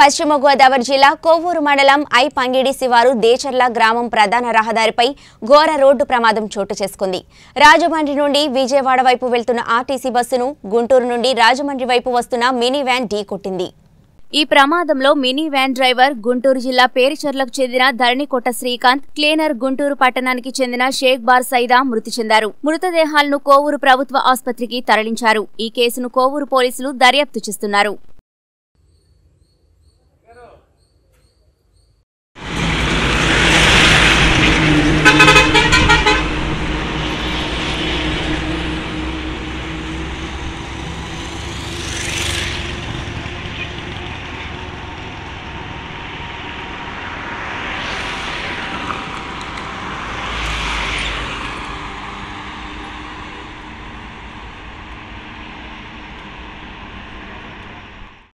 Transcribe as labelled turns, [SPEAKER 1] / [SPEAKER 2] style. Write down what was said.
[SPEAKER 1] పశ్చిమ గోదావరి జిల్లా కోవూరు మండలం ఐ పంగిడి శివారు దేచర్ల గ్రామం ప్రధాన రహదారిపై ఘోర రోడ్డు ప్రమాదం చోటు చేసుకుంది రాజమండ్రి నుండి విజయవాడ వైపు వెళ్తున్న ఆర్టీసీ బస్సును గుంటూరు నుండి రాజమండ్రి వైపు వస్తున్న మినీ వ్యాన్ ఢీకొట్టింది ఈ ప్రమాదంలో మినీ వ్యాన్ డ్రైవర్ గుంటూరు జిల్లా పేరుచర్లకు చెందిన ధరణికొట్ట శ్రీకాంత్ క్లీనర్ గుంటూరు పట్టణానికి చెందిన షేక్ బార్ సైదా మృతి చెందారు మృతదేహాలను కోవూరు ప్రభుత్వ ఆసుపత్రికి తరలించారు ఈ కేసును కోవూరు పోలీసులు దర్యాప్తు చేస్తున్నారు